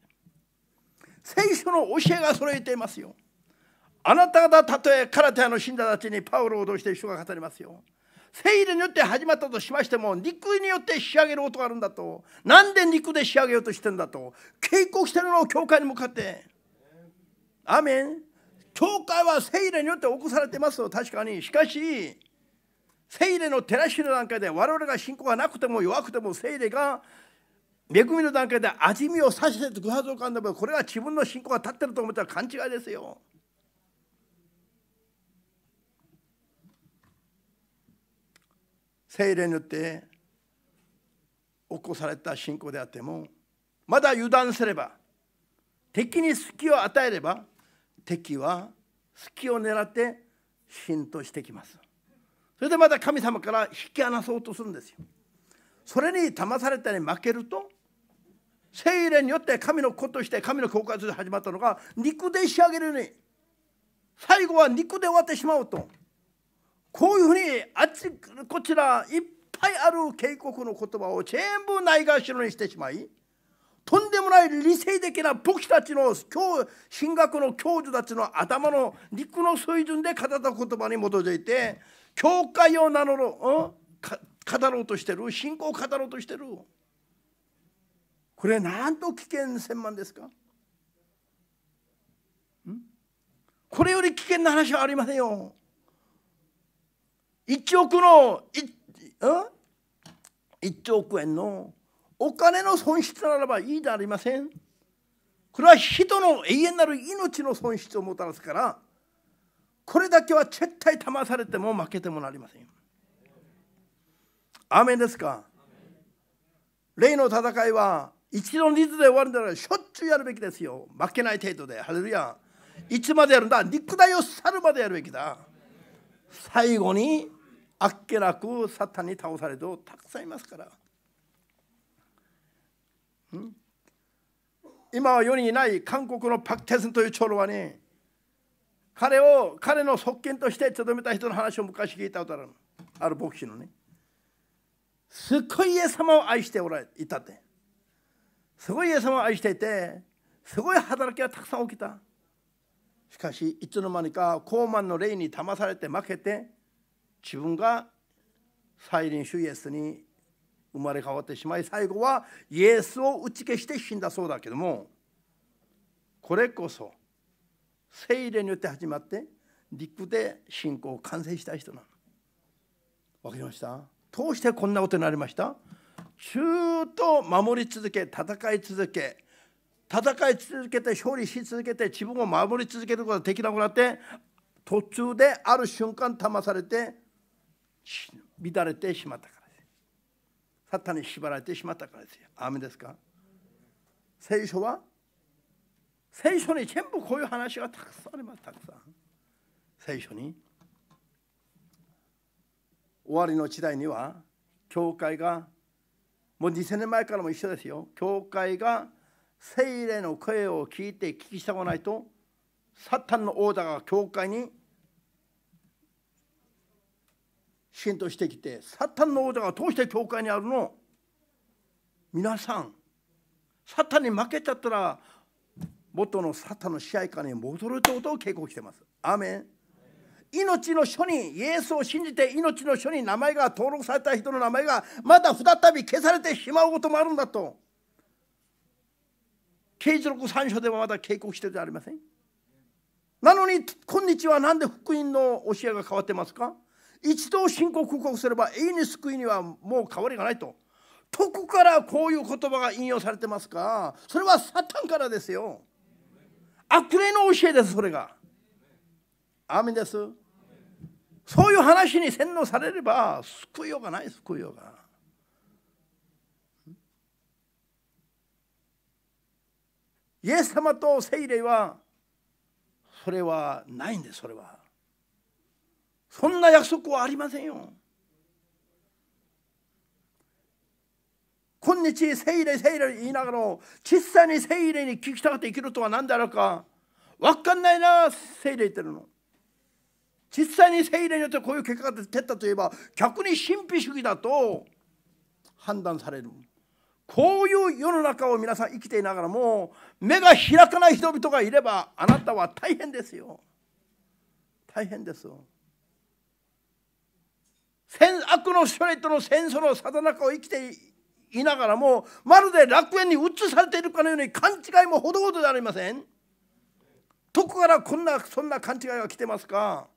聖書の教えが揃えていますよあなた方たとえ空手の信者たちにパウロを脅して人が語りますよ聖霊によって始まったとしましても肉によって仕上げる音があるんだとなんで肉で仕上げようとしてんだと警告してるのを教会に向かってアメン教会は聖霊によって起こされてますよ確かにしかし聖霊の照らしの段階で我々が信仰がなくても弱くても聖霊が恵みの段階で味見をさせてくはずをかんだばこれは自分の信仰が立ってると思ったら勘違いですよ。聖霊によって起こされた信仰であってもまだ油断すれば敵に隙を与えれば敵は隙を狙って浸透してきます。それでまた神様から引き離そうとするんですよそれに騙されたり負けると聖霊によって神の子として神の教開として始まったのが肉で仕上げるに最後は肉で終わってしまうとこういうふうにあっちこちらいっぱいある警告の言葉を全部ないがしろにしてしまいとんでもない理性的な僕たちの進学の教授たちの頭の肉の水準で語った言葉に基づいて教会を名乗ろう、語ろうとしてる信仰を語ろうとしてるこれなんと危険千万ですかこれより危険な話はありませんよ1億の 1, 1億円のお金の損失ならばいいでありませんこれは人の永遠なる命の損失をもたらすからこれだけは絶対騙されても負けてもなりませんアメですか例の戦いは一度率で終わるんだらしょっちゅうやるべきですよ負けない程度でハレルヤいつまでやるんだ肉体を去るまでやるべきだ最後にあっけなくサタンに倒されるたくさんいますから今は世にいない韓国のパク・テスンという長老はね彼を彼の側近として務めた人の話を昔聞いたことあるある牧師のねすっごいイエス様を愛しておらいたってすごいイエス様を愛していてすごい働きがたくさん起きたしかしいつの間にか高慢の霊に騙されて負けて自分が再臨主イエスに生まれ変わってしまい最後はイエスを打ち消して死んだそうだけどもこれこそ聖霊によって始まって陸で信仰を完成した人なの。わかりましたどうしてこんなことになりましたずっと守り続け戦い続け戦い続けて勝利し続けて自分を守り続けることができなくなって途中である瞬間騙されて乱れてしまったからです。サタンに縛られてしまったからですよ。雨ですか聖書は聖書に全部こういう話がたくさんありますたくさん聖書に終わりの時代には教会がもう2000年前からも一緒ですよ教会が聖霊の声を聞いて聞き従わないとサタンの王ーが教会に浸透してきてサタンの王ーがどうして教会にあるの皆さんサタンに負けちゃったら元のサタンの支配下に戻るということを警告しています。アメン命の書にイエスを信じて命の書に名前が登録された人の名前がまた再び消されてしまうこともあるんだと刑事録3章ではまだ警告してるじゃありませんなのに今日は何で福音の教えが変わってますか一度信仰告すれば永遠に救いにはもう変わりがないとどこからこういう言葉が引用されてますかそれはサタンからですよ悪霊の教えですそれがアーメンですそういう話に洗脳されれば救いようがない救いようがイエス様と聖霊はそれはないんですそれはそんな約束はありませんよ今日聖霊聖霊言いながら小さに聖霊に聞きたくて生きるとは何であるか分かんないな聖霊言ってるの実際に聖霊によってこういう結果が出てたといえば逆に神秘主義だと判断されるこういう世の中を皆さん生きていながらも目が開かない人々がいればあなたは大変ですよ大変ですよ悪の人トの戦争のさだ中を生きていながらもまるで楽園に移されているかのように勘違いもほどほどでありませんどこからこんなそんな勘違いが来てますか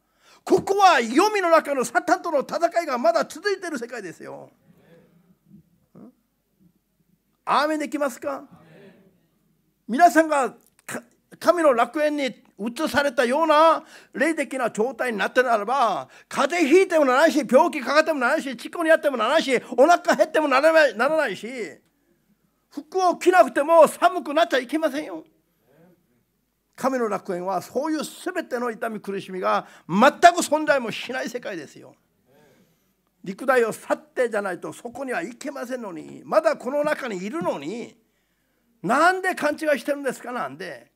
ここは黄泉の中のサタンとの戦いがまだ続いている世界ですよアーメンできますか皆さんが神の楽園に移されたような霊的な状態になっるならば風邪ひいてもならないし病気かかってもならないし事故にあってもならないしお腹減ってもならないならないし服を着なくても寒くなっちゃいけませんよ。神の楽園はそういう全ての痛み苦しみが全く存在もしない世界ですよ。陸大を去ってじゃないとそこには行けませんのにまだこの中にいるのになんで勘違いしてるんですかなんで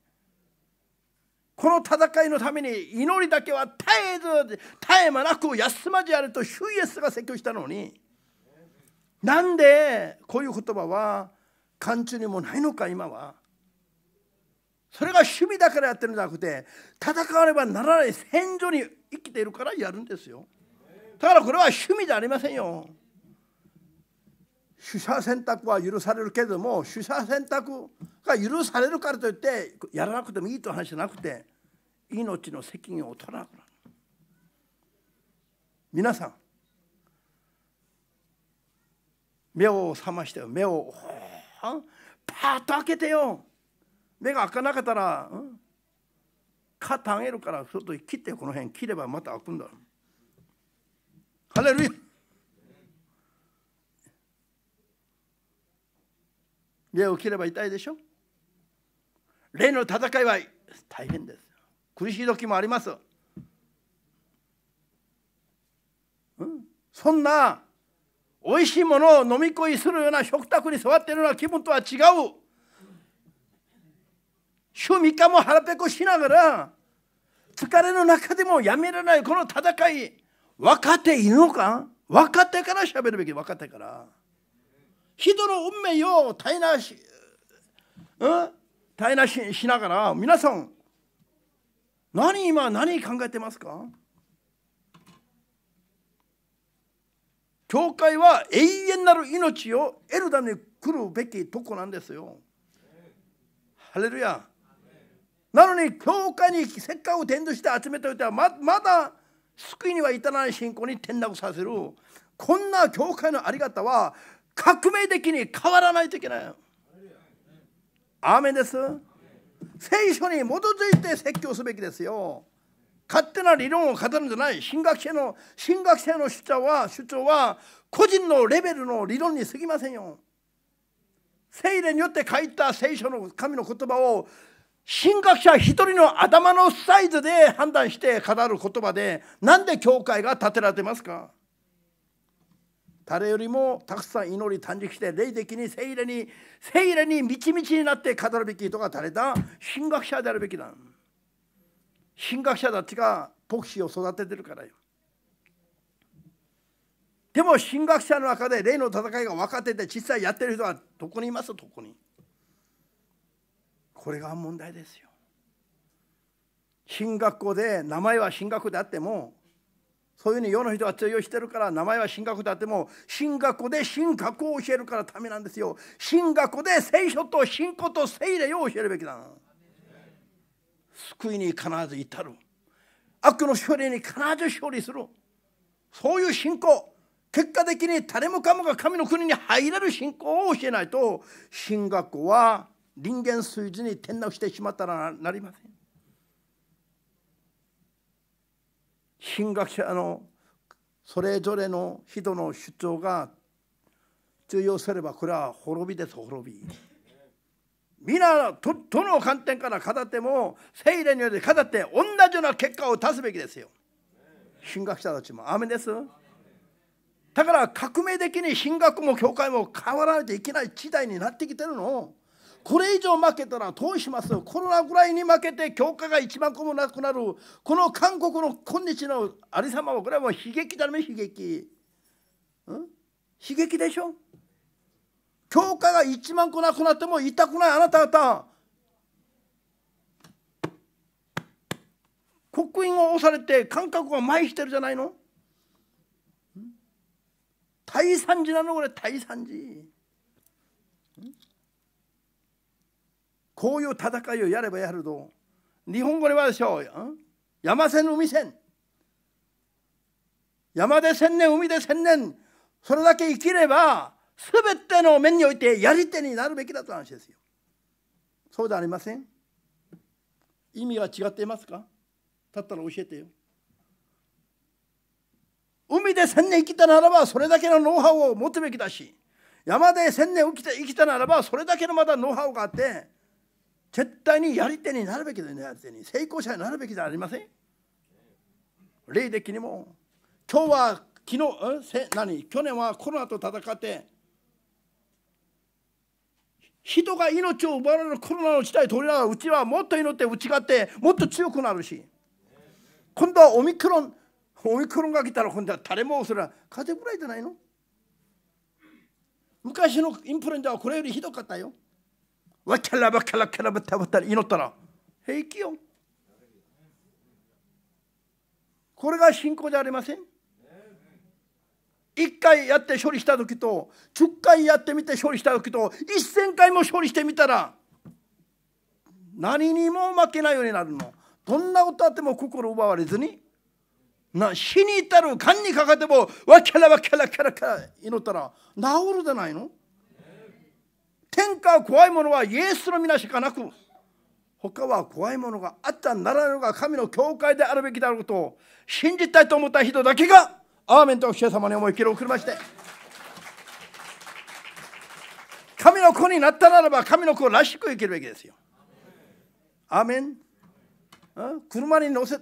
この戦いのために祈りだけは絶えず絶え間なく休まじあれと主イエスが説教したのになんでこういう言葉は漢中にもないのか今はそれが趣味だからやってるんじゃなくて戦わねばならない戦場に生きているからやるんですよだからこれは趣味じゃありませんよ取捨選択は許されるけれども取捨選択が許されるからといってやらなくてもいいという話じゃなくて命の責任を取らなくなる皆さん目を覚ましてよ目をパッと開けてよ目が開かなかったら、うん、肩上げるから外に切ってこの辺切ればまた開くんだハレルヤ霊を切れば痛いでしょ霊の戦いは大変です苦しい時もあります、うん、そんなおいしいものを飲み食いするような食卓に座っているような気分とは違う週3日も腹ペコしながら疲れの中でもやめられないこの戦い分かっているのか分かってから喋るべき分かってから。人の運命を絶えなし、うん、耐えなししながら皆さん何今何考えてますか教会は永遠なる命を得るために来るべきとこなんですよ。ハレルヤ。なのに教会にせっかく伝道して集めておいてはままだ救いには至らない信仰に転落させるこんな教会のあり方は革命的に変わらないといけないアーメンです聖書に基づいて説教すべきですよ勝手な理論を語るんじゃない神学者の神学者の主張は主張は個人のレベルの理論に過ぎませんよ聖霊によって書いた聖書の神の言葉を神学者一人の頭のサイズで判断して語る言葉でなんで教会が建てられてますか誰よりもたくさん祈り短縮して霊的に聖霊に聖霊に満ち満ちになって語るべき人が誰だ神学者であるべきだ神学者たちが牧師を育ててるからよでも神学者の中で霊の戦いが分かってて実際やってる人はどこにいますどこにこれが問題ですよ進学校で名前は進学であってもそういうふうに世の人は通用してるから名前は神学だっても神学で神学を教えるからためなんですよ神学で聖書と信仰と聖霊を教えるべきだ救いに必ず至る悪の勝利に必ず勝利するそういう信仰結果的に誰もかもが神の国に入れる信仰を教えないと神学校は人間水準に転落してしまったらなりません進学者のそれぞれの人の主張が通用すればこれは滅びです滅び。皆どの観点から語っても聖霊によって語って同じような結果を出すべきですよ。進学者たちも。アメですだから革命的に進学も教会も変わらないといけない時代になってきてるの。これ以上負けたらどうしますコロナぐらいに負けて教科が1万個もなくなるこの韓国の今日のありさまはこれはもう悲劇だね悲劇、うん、悲劇でしょ教科が1万個なくなっても痛くないあなた方国員を押されて感覚が麻痺してるじゃないの大惨事なのこれ大惨事。こういう戦いをやればやると日本語ではでしょう山線海線山で千年海で千年それだけ生きれば全ての面においてやり手になるべきだという話ですよそうでありません意味は違っていますかだったら教えてよ海で千年生きたならばそれだけのノウハウを持つべきだし山で千年生きたならばそれだけのまだノウハウがあって絶対にやり手になるべきでなる手に成功者になるべきじゃありません霊的にも今日は昨日せ何去年はコロナと戦って人が命を奪われるコロナの時代取りながらうちはもっと祈って打ち勝ってもっと強くなるし今度はオミクロンオミクロンが来たら今度は誰もそれは風邪ぐらいじゃないの昔のインフルエンザはこれよりひどかったよわキャらバキャラキャラバタバタ祈ったら平気よこれが信仰じゃありません1回やって処理した時と10回やってみて処理した時と1000回も処理してみたら何にも負けないようになるのどんなことあっても心奪われずにな死に至る勘にかかってもわきゃらわキャかキャラキャラ祈ったら治るじゃないの天下怖いものはイエスの皆しかなく他は怖いものがあったならぬのが神の教会であるべきであることを信じたいと思った人だけがアーメンと主様に思い切り送りまして神の子になったならば神の子らしく生きるべきですよ。アーメン車に乗せ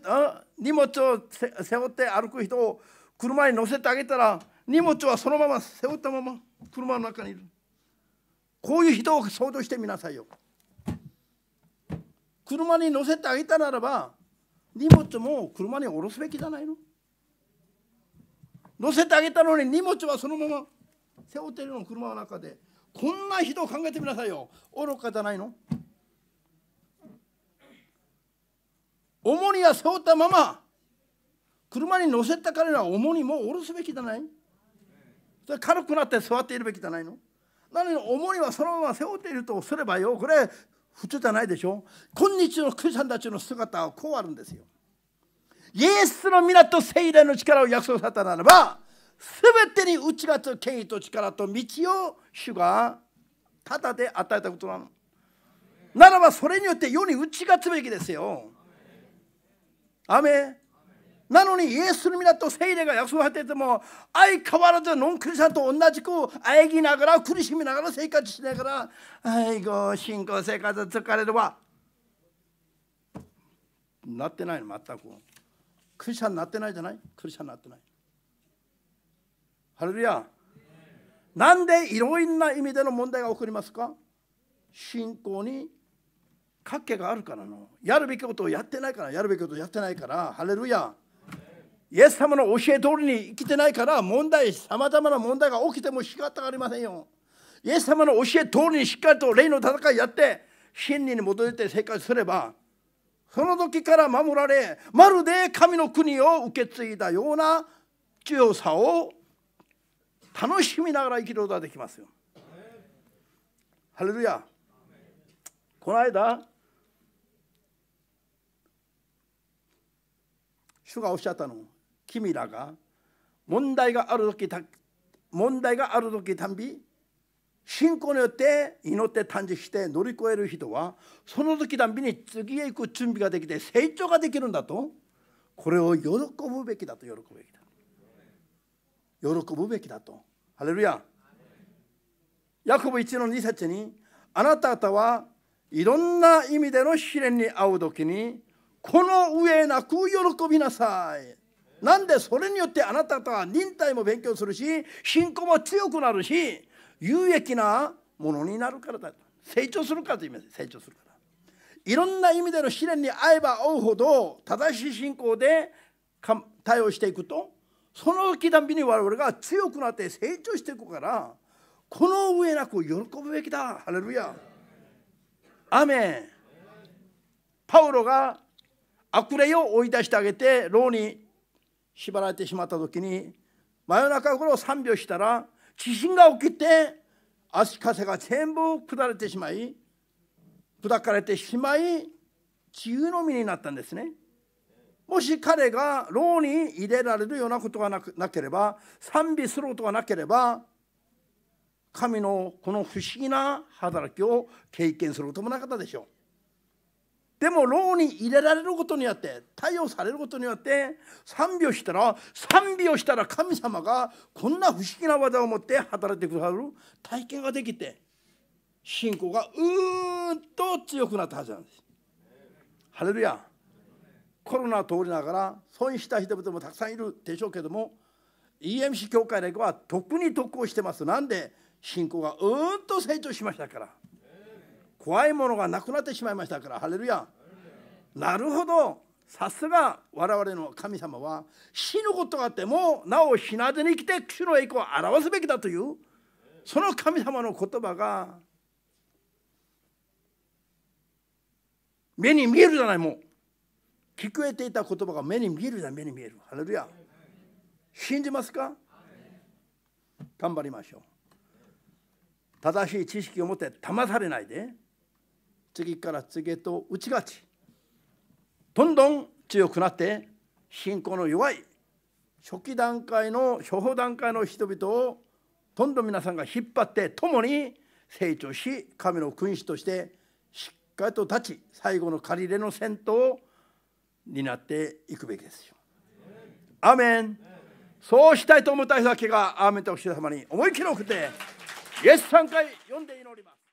荷物を背負って歩く人を車に乗せてあげたら荷物はそのまま背負ったまま車の中にいる。こういう人を想像してみなさいよ車に乗せてあげたならば荷物も車に下ろすべきじゃないの乗せてあげたのに荷物はそのまま背負っているの車の中でこんな人を考えてみなさいよ愚かじゃないの重荷は背負ったまま車に乗せた彼らは重荷も下ろすべきじゃないそれ軽くなって座っているべきじゃないのなのに重りはそのまま背負っているとすればよこれ普通じゃないでしょ今日のクリスチャンたちの姿はこうあるんですよイエスの皆と聖霊の力を約束されたならば全てに打ち勝つ権威と力と道を主がただで与えたことなのならばそれによって世に打ち勝つべきですよ。アメなのにイエスの皆と聖霊が約束されてても相変わらずノンクリスさャンと同じくあえぎながら苦しみながら生活しながらいご信仰生活疲れるわなってないの全くクリスさャンになってないじゃないクリスさャンになってないハレルヤなんでいろんな意味での問題が起こりますか信仰に賭けがあるからのやるべきことをやってないからやるべきことをやってないからハレルヤーイエス様の教え通りに生きてないから問題さまざまな問題が起きても仕方ありませんよイエス様の教え通りにしっかりと霊の戦いやって真理に基づいて生活すればその時から守られまるで神の国を受け継いだような強さを楽しみながら生きることができますよ。ハレルヤこの間主がおっしゃったの君らが問題がある時問題がある時たんび信仰によって祈って探知して乗り越える人はその時たんびに次へ行く準備ができて成長ができるんだとこれを喜ぶべきだと喜ぶべきだ喜ぶべきだとハレルヤヤコブ1の2節にあなた方はいろんな意味での試練に遭う時にこの上なく喜びなさいなんでそれによってあなた方は忍耐も勉強するし信仰も強くなるし有益なものになるからだ成長するからと言います成長するからいろんな意味での試練に合えば合うほど正しい信仰で対応していくとその刻びに我々が強くなって成長していくからこの上なく喜ぶべきだハレルヤアメンパウロが悪霊を追い出してあげて牢に縛られてしまった時に真夜中頃3秒したら地震が起きて足かせが全部砕れてしまい砕かれてしまい自由の身になったんですね。もし彼が牢に入れられるようなことがななければ賛美することがなければ神のこの不思議な働きを経験することもなかったでしょう。でも牢に入れられることによって対応されることによって賛美をしたら賛美をしたら神様がこんな不思議な技を持って働いてくださる体験ができて信仰がうーんと強くなったはずなんです。ハレルヤコロナを通りながら損した人々もたくさんいるでしょうけども EMC 協会だけは特に得をしてますなんで信仰がうんと成長しましたから怖いものがなくなってしまいましたからハレルヤなるほどさすが我々の神様は死ぬことがあってもなお死なずに来て主の栄光を表すべきだというその神様の言葉が目に見えるじゃないもう聞こえていた言葉が目に見えるじゃない目に見えるハレルヤ信じますか頑張りましょう正しい知識を持って騙されないで次から次へと打ち勝ちどんどん強くなって信仰の弱い初期段階の初歩段階の人々をどんどん皆さんが引っ張って共に成長し神の君主としてしっかりと立ち最後の借り入れの先頭を担っていくべきですよ。アメンそうしたいと思った人だけがアーメンとお師様に思い切り送ってイエス3回読んで祈ります。